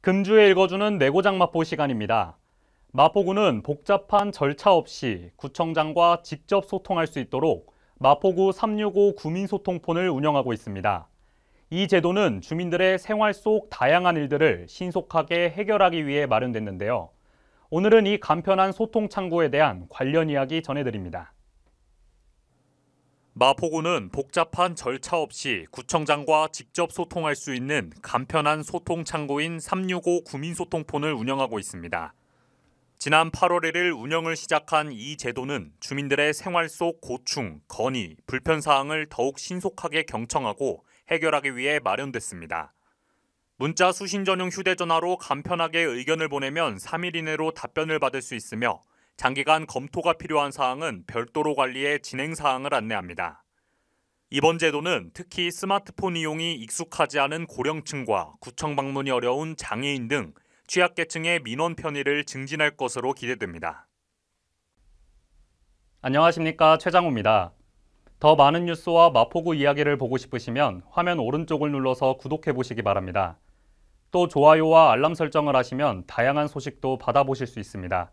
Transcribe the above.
금주에 읽어주는 내고장 마포 시간입니다. 마포구는 복잡한 절차 없이 구청장과 직접 소통할 수 있도록 마포구 365 구민소통폰을 운영하고 있습니다. 이 제도는 주민들의 생활 속 다양한 일들을 신속하게 해결하기 위해 마련됐는데요. 오늘은 이 간편한 소통 창구에 대한 관련 이야기 전해드립니다. 마포구는 복잡한 절차 없이 구청장과 직접 소통할 수 있는 간편한 소통 창구인 365 구민소통폰을 운영하고 있습니다. 지난 8월 1일 운영을 시작한 이 제도는 주민들의 생활 속 고충, 건의, 불편사항을 더욱 신속하게 경청하고 해결하기 위해 마련됐습니다. 문자 수신 전용 휴대전화로 간편하게 의견을 보내면 3일 이내로 답변을 받을 수 있으며 장기간 검토가 필요한 사항은 별도로 관리해 진행 사항을 안내합니다. 이번 제도는 특히 스마트폰 이용이 익숙하지 않은 고령층과 구청 방문이 어려운 장애인 등 취약계층의 민원 편의를 증진할 것으로 기대됩니다. 안녕하십니까 최장우입니다. 더 많은 뉴스와 마포구 이야기를 보고 싶으시면 화면 오른쪽을 눌러서 구독해 보시기 바랍니다. 또 좋아요와 알람 설정을 하시면 다양한 소식도 받아보실 수 있습니다.